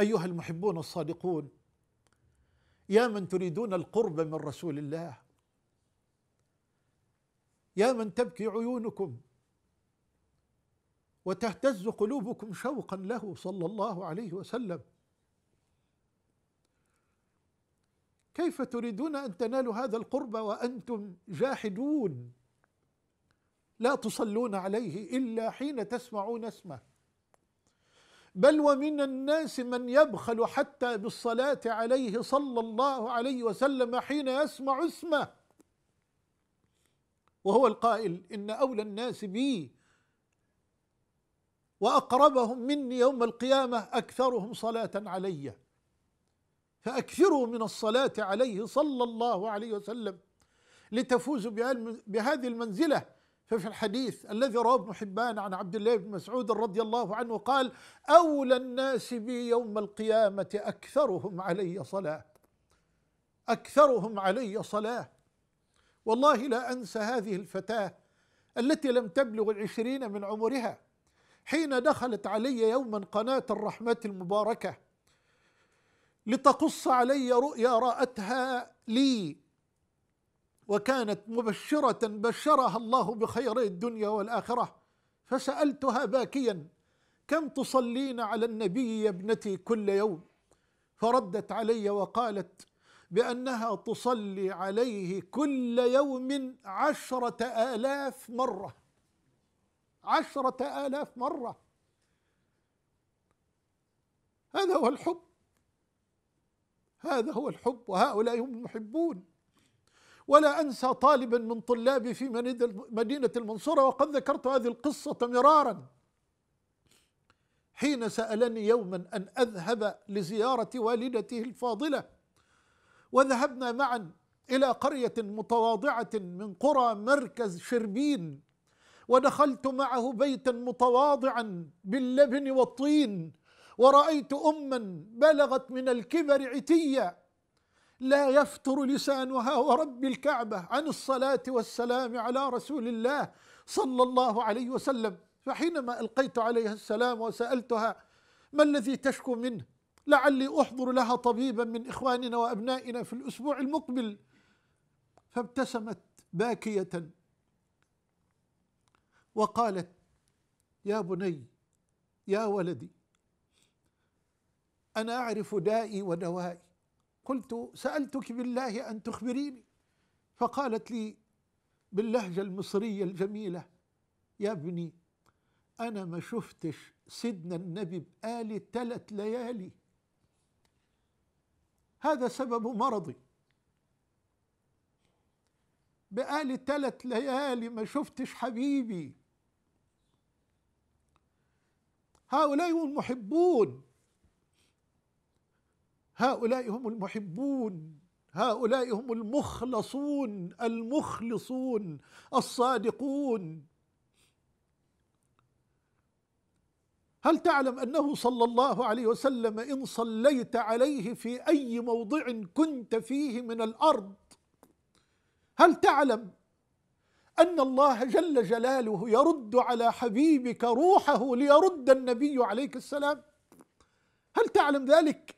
ايها المحبون الصادقون يا من تريدون القرب من رسول الله يا من تبكي عيونكم وتهتز قلوبكم شوقا له صلى الله عليه وسلم كيف تريدون ان تنالوا هذا القرب وانتم جاحدون لا تصلون عليه الا حين تسمعون اسمه بل ومن الناس من يبخل حتى بالصلاة عليه صلى الله عليه وسلم حين يسمع اسمه وهو القائل إن أولى الناس بي وأقربهم مني يوم القيامة أكثرهم صلاة علي فأكثروا من الصلاة عليه صلى الله عليه وسلم لتفوزوا بهذه المنزلة ففي الحديث الذي رواه ابن حبان عن عبد الله بن مسعود رضي الله عنه قال أولى الناس بي يوم القيامة أكثرهم علي صلاة أكثرهم علي صلاة والله لا أنسى هذه الفتاة التي لم تبلغ العشرين من عمرها حين دخلت علي يوما قناة الرحمة المباركة لتقص علي رؤيا رأتها لي وكانت مبشرة بشرها الله بخيري الدنيا والآخرة فسألتها باكيا كم تصلين على النبي يا ابنتي كل يوم فردت علي وقالت بأنها تصلي عليه كل يوم عشرة آلاف مرة عشرة آلاف مرة هذا هو الحب هذا هو الحب وهؤلاء هم المحبون ولا أنسى طالبا من طلابي في مدينة المنصورة وقد ذكرت هذه القصة مرارا حين سألني يوما أن أذهب لزيارة والدته الفاضلة وذهبنا معا إلى قرية متواضعة من قرى مركز شربين ودخلت معه بيتا متواضعا باللبن والطين ورأيت أما بلغت من الكبر عتيا لا يفتر لسانها ورب الكعبة عن الصلاة والسلام على رسول الله صلى الله عليه وسلم فحينما ألقيت عليها السلام وسألتها ما الذي تشكو منه لعلي أحضر لها طبيبا من إخواننا وأبنائنا في الأسبوع المقبل فابتسمت باكية وقالت يا بني يا ولدي أنا أعرف دائي ودوائي قلت سألتك بالله أن تخبريني فقالت لي باللهجة المصرية الجميلة يا ابني أنا ما شفتش سيدنا النبي بآل ثلاث ليالي هذا سبب مرضي بآل ثلاث ليالي ما شفتش حبيبي هؤلاء المحبون محبون هؤلاء هم المحبون هؤلاء هم المخلصون المخلصون الصادقون هل تعلم انه صلى الله عليه وسلم ان صليت عليه في اي موضع كنت فيه من الارض هل تعلم ان الله جل جلاله يرد على حبيبك روحه ليرد النبي عليك السلام هل تعلم ذلك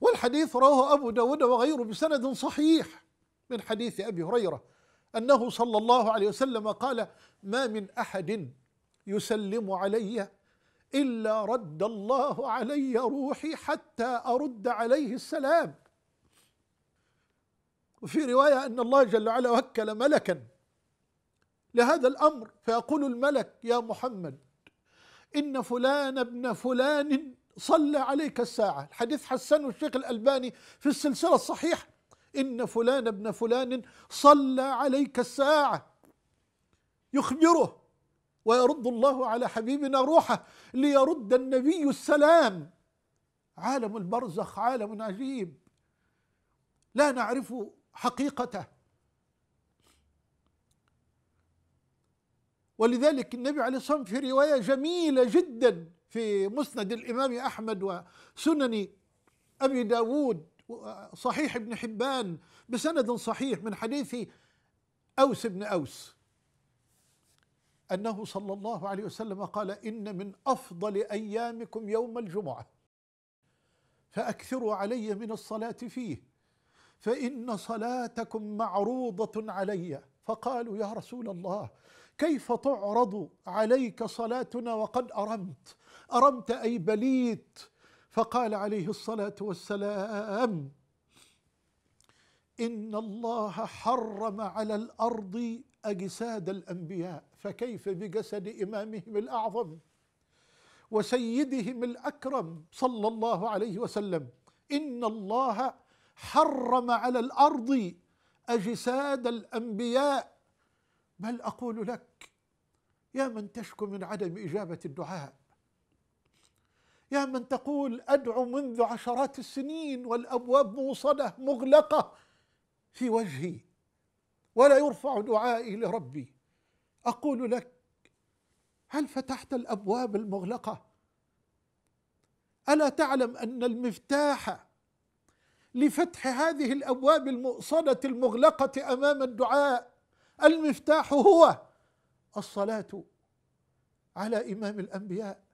والحديث رواه أبو داود وغيره بسند صحيح من حديث أبي هريرة أنه صلى الله عليه وسلم قال ما من أحد يسلم علي إلا رد الله علي روحي حتى أرد عليه السلام وفي رواية أن الله جل وعلا وكل ملكا لهذا الأمر فيقول الملك يا محمد إن فلان ابن فلان صلى عليك الساعة الحديث حسن الشيخ الألباني في السلسلة الصحيحة إن فلان ابن فلان صلى عليك الساعة يخبره ويرد الله على حبيبنا روحه ليرد النبي السلام عالم البرزخ عالم عجيب لا نعرف حقيقته ولذلك النبي عليه الصلاة والسلام في رواية جميلة جدا في مسند الإمام أحمد وسنن أبي داود صحيح ابن حبان بسند صحيح من حديث أوس بن أوس أنه صلى الله عليه وسلم قال إن من أفضل أيامكم يوم الجمعة فأكثروا علي من الصلاة فيه فإن صلاتكم معروضة علي فقالوا يا رسول الله كيف تعرض عليك صلاتنا وقد أرمت أرمت أي بليت فقال عليه الصلاة والسلام إن الله حرم على الأرض أجساد الأنبياء فكيف بجسد إمامهم الأعظم وسيدهم الأكرم صلى الله عليه وسلم إن الله حرم على الأرض أجساد الأنبياء بل أقول لك يا من تشكو من عدم إجابة الدعاء يا من تقول أدعو منذ عشرات السنين والأبواب موصدة مغلقة في وجهي ولا يرفع دعائي لربي أقول لك هل فتحت الأبواب المغلقة ألا تعلم أن المفتاح لفتح هذه الابواب المؤصده المغلقه امام الدعاء المفتاح هو الصلاه على امام الانبياء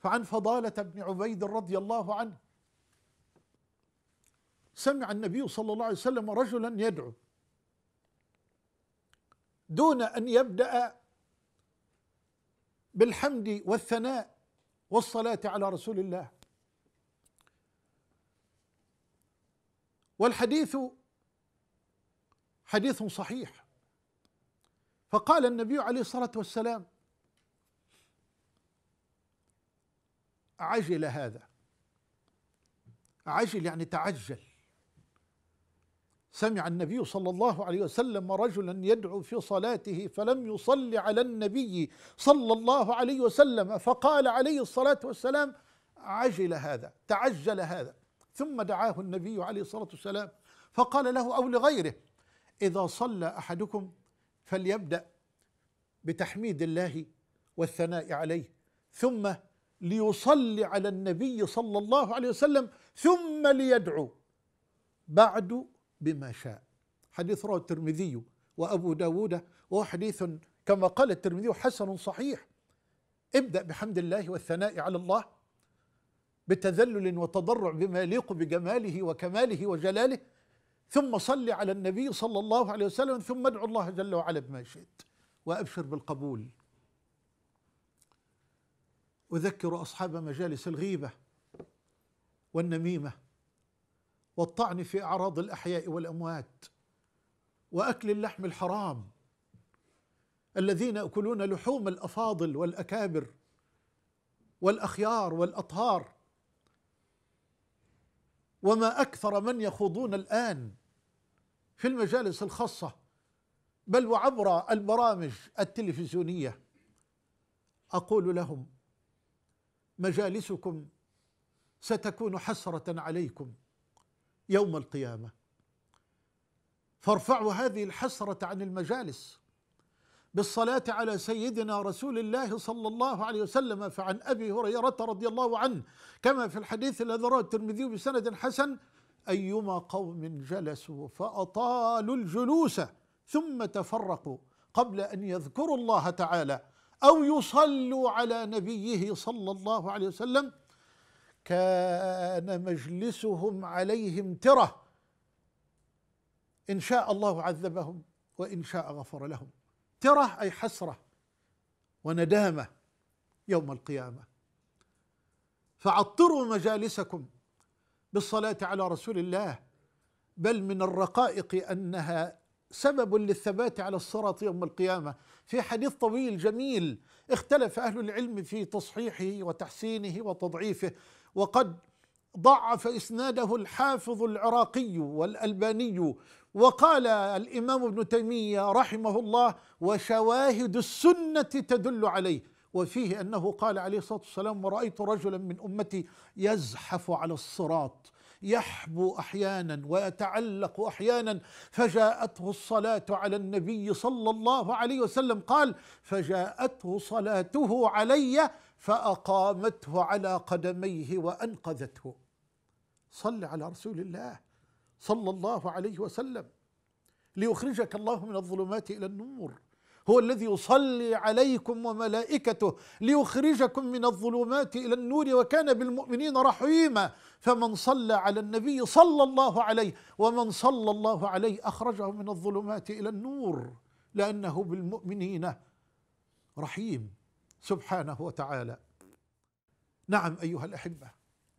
فعن فضالة بن عبيد رضي الله عنه سمع النبي صلى الله عليه وسلم رجلا يدعو دون أن يبدأ بالحمد والثناء والصلاة على رسول الله والحديث حديث صحيح فقال النبي عليه الصلاة والسلام عجل هذا عجل يعني تعجل سمع النبي صلى الله عليه وسلم رجلا يدعو في صلاته فلم يصلي على النبي صلى الله عليه وسلم فقال عليه الصلاه والسلام عجل هذا تعجل هذا ثم دعاه النبي عليه الصلاه والسلام فقال له او لغيره اذا صلى احدكم فليبدا بتحميد الله والثناء عليه ثم ليصلي على النبي صلى الله عليه وسلم ثم ليدعو بعد بما شاء حديث رواه الترمذي وأبو داود وهو حديث كما قال الترمذي حسن صحيح ابدأ بحمد الله والثناء على الله بتذلل وتضرع بما يليق بجماله وكماله وجلاله ثم صل على النبي صلى الله عليه وسلم ثم ادعو الله جل وعلا بما شئت وأبشر بالقبول اذكر اصحاب مجالس الغيبه والنميمه والطعن في اعراض الاحياء والاموات واكل اللحم الحرام الذين ياكلون لحوم الافاضل والاكابر والاخيار والاطهار وما اكثر من يخوضون الان في المجالس الخاصه بل وعبر البرامج التلفزيونيه اقول لهم مجالسكم ستكون حسره عليكم يوم القيامه فارفعوا هذه الحسره عن المجالس بالصلاه على سيدنا رسول الله صلى الله عليه وسلم فعن ابي هريره رضي الله عنه كما في الحديث الذي رواه الترمذي بسند حسن ايما قوم جلسوا فاطالوا الجلوس ثم تفرقوا قبل ان يذكروا الله تعالى أو يصلوا على نبيه صلى الله عليه وسلم كان مجلسهم عليهم ترة إن شاء الله عذبهم وإن شاء غفر لهم ترة أي حسرة وندامة يوم القيامة فعطروا مجالسكم بالصلاة على رسول الله بل من الرقائق أنها سبب للثبات على الصراط يوم القيامة في حديث طويل جميل اختلف أهل العلم في تصحيحه وتحسينه وتضعيفه وقد ضعف إسناده الحافظ العراقي والألباني وقال الإمام ابن تيمية رحمه الله وشواهد السنة تدل عليه وفيه أنه قال عليه الصلاة والسلام ورأيت رجلا من أمتي يزحف على الصراط يحبو احيانا ويتعلق احيانا فجاءته الصلاه على النبي صلى الله عليه وسلم قال فجاءته صلاته علي فاقامته على قدميه وانقذته صل على رسول الله صلى الله عليه وسلم ليخرجك الله من الظلمات الى النور هو الذي يصلي عليكم وملائكته ليخرجكم من الظلمات إلى النور وكان بالمؤمنين رحيما فمن صلى على النبي صلى الله عليه ومن صلى الله عليه أخرجه من الظلمات إلى النور لأنه بالمؤمنين رحيم سبحانه وتعالى نعم أيها الأحبة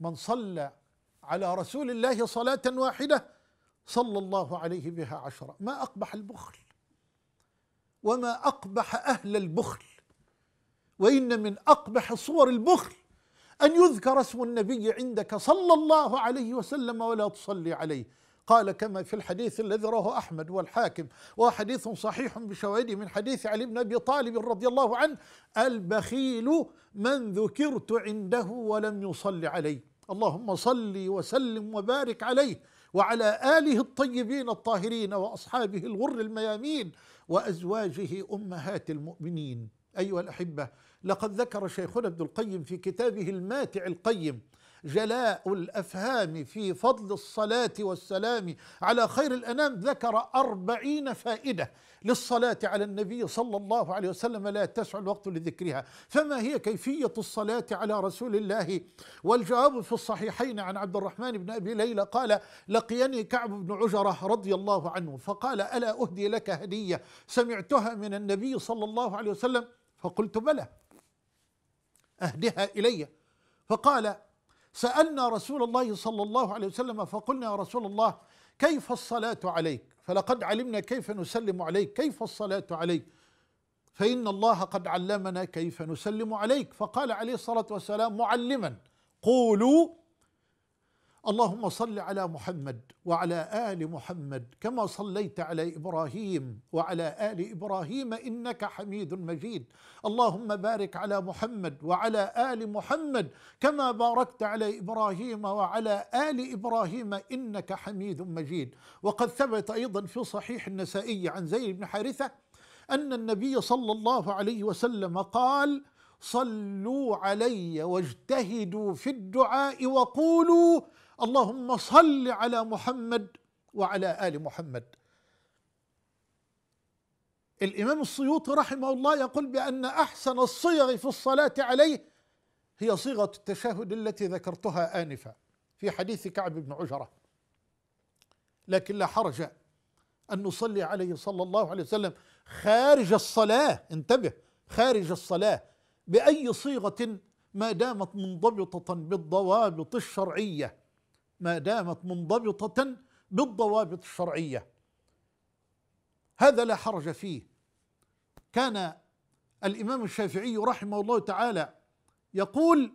من صلى على رسول الله صلاة واحدة صلى الله عليه بها عشرة ما أقبح البخل وما أقبح أهل البخل وإن من أقبح صور البخل أن يذكر اسم النبي عندك صلى الله عليه وسلم ولا تصلي عليه قال كما في الحديث الذي رواه أحمد والحاكم وحديث صحيح بشواهده من حديث علي بن أبي طالب رضي الله عنه البخيل من ذكرت عنده ولم يصل علي اللهم صلي وسلم وبارك عليه وعلى آله الطيبين الطاهرين وأصحابه الغر الميامين وأزواجه أمهات المؤمنين أيها الأحبة لقد ذكر شيخنا ابن القيم في كتابه الماتع القيم جلاء الأفهام في فضل الصلاة والسلام على خير الأنام ذكر أربعين فائدة للصلاة على النبي صلى الله عليه وسلم لا تسع الوقت لذكرها فما هي كيفية الصلاة على رسول الله والجواب في الصحيحين عن عبد الرحمن بن أبي ليلى قال لقيني كعب بن عجرة رضي الله عنه فقال ألا أهدي لك هدية سمعتها من النبي صلى الله عليه وسلم فقلت بلى أهدها إلي فقال سالنا رسول الله صلى الله عليه وسلم فقلنا يا رسول الله كيف الصلاه عليك فلقد علمنا كيف نسلم عليك كيف الصلاه عليك فان الله قد علمنا كيف نسلم عليك فقال عليه الصلاه والسلام معلما قولوا اللهم صل على محمد وعلى ال محمد كما صليت على ابراهيم وعلى ال ابراهيم انك حميد مجيد اللهم بارك على محمد وعلى ال محمد كما باركت على ابراهيم وعلى ال ابراهيم انك حميد مجيد وقد ثبت ايضا في صحيح النسائي عن زيد بن حارثه ان النبي صلى الله عليه وسلم قال صلوا علي واجتهدوا في الدعاء وقولوا اللهم صل على محمد وعلى ال محمد الامام السيوطي رحمه الله يقول بان احسن الصيغ في الصلاه عليه هي صيغه التشهد التي ذكرتها انفا في حديث كعب بن عجره لكن لا حرج ان نصلي عليه صلى الله عليه وسلم خارج الصلاه انتبه خارج الصلاه باي صيغه ما دامت منضبطه بالضوابط الشرعيه ما دامت منضبطة بالضوابط الشرعية هذا لا حرج فيه كان الإمام الشافعي رحمه الله تعالى يقول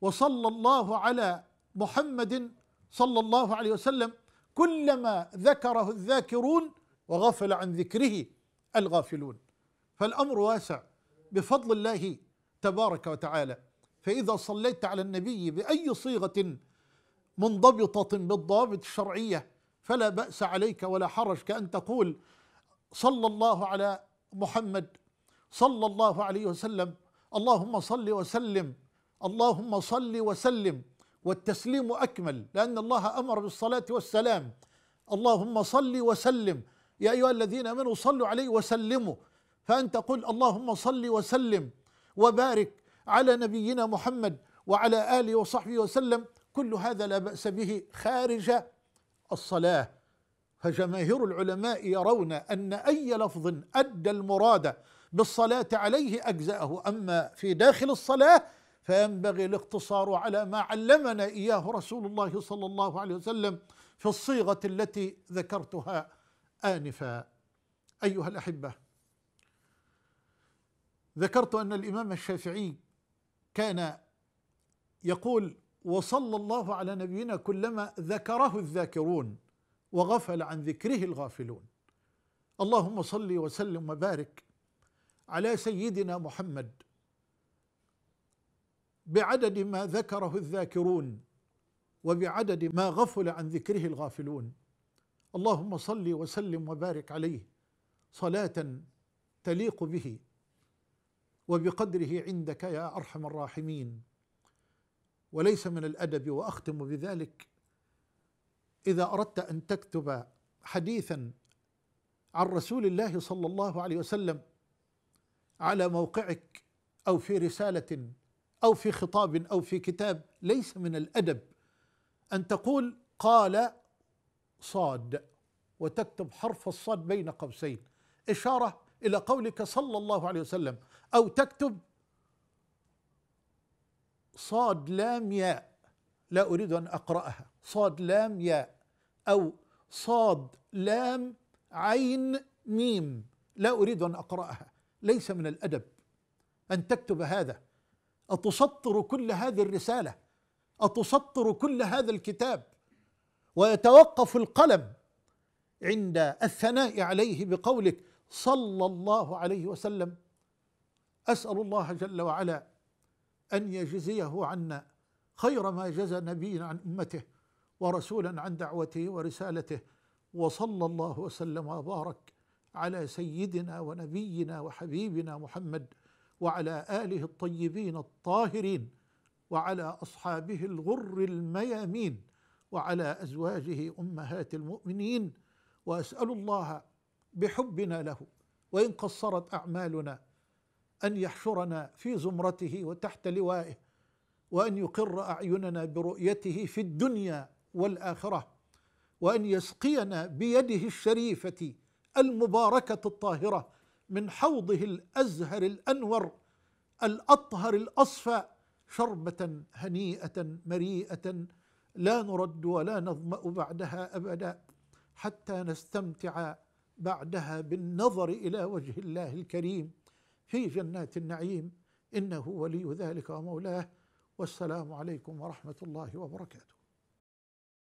وصلى الله على محمد صلى الله عليه وسلم كلما ذكره الذاكرون وغفل عن ذكره الغافلون فالامر واسع بفضل الله تبارك وتعالى فاذا صليت على النبي باي صيغه منضبطة بالضابط الشرعية فلا بأس عليك ولا حرج كأن تقول صلى الله على محمد صلى الله عليه وسلم اللهم صل وسلم اللهم صل وسلم والتسليم أكمل لأن الله أمر بالصلاة والسلام اللهم صل وسلم يا أيها الذين آمنوا صلوا عليه وسلموا فأنت قل اللهم صل وسلم وبارك على نبينا محمد وعلى آله وصحبه وسلم كل هذا لا باس به خارج الصلاه فجماهير العلماء يرون ان اي لفظ ادى المراد بالصلاه عليه اجزاه اما في داخل الصلاه فينبغي الاقتصار على ما علمنا اياه رسول الله صلى الله عليه وسلم في الصيغه التي ذكرتها انفا ايها الاحبه ذكرت ان الامام الشافعي كان يقول وصلى الله على نبينا كلما ذكره الذاكرون وغفل عن ذكره الغافلون اللهم صل وسلم وبارك على سيدنا محمد بعدد ما ذكره الذاكرون وبعدد ما غفل عن ذكره الغافلون اللهم صل وسلم وبارك عليه صلاه تليق به وبقدره عندك يا ارحم الراحمين وليس من الادب واختم بذلك اذا اردت ان تكتب حديثا عن رسول الله صلى الله عليه وسلم على موقعك او في رساله او في خطاب او في كتاب ليس من الادب ان تقول قال صاد وتكتب حرف الصاد بين قوسين اشاره الى قولك صلى الله عليه وسلم او تكتب صاد لام ياء لا أريد أن أقرأها صاد لام ياء أو صاد لام عين ميم لا أريد أن أقرأها ليس من الأدب أن تكتب هذا أتسطر كل هذه الرسالة أتسطر كل هذا الكتاب ويتوقف القلم عند الثناء عليه بقولك صلى الله عليه وسلم أسأل الله جل وعلا أن يجزيه عنا خير ما جزى نبيا عن أمته ورسولا عن دعوته ورسالته وصلى الله وسلم وبارك على سيدنا ونبينا وحبيبنا محمد وعلى آله الطيبين الطاهرين وعلى أصحابه الغر الميامين وعلى أزواجه أمهات المؤمنين وأسأل الله بحبنا له وإن قصرت أعمالنا ان يحشرنا في زمرته وتحت لوائه وان يقر اعيننا برؤيته في الدنيا والاخره وان يسقينا بيده الشريفه المباركه الطاهره من حوضه الازهر الانور الاطهر الاصفى شربه هنيئه مريئه لا نرد ولا نظما بعدها ابدا حتى نستمتع بعدها بالنظر الى وجه الله الكريم في جنات النعيم انه ولي ذلك ومولاه والسلام عليكم ورحمه الله وبركاته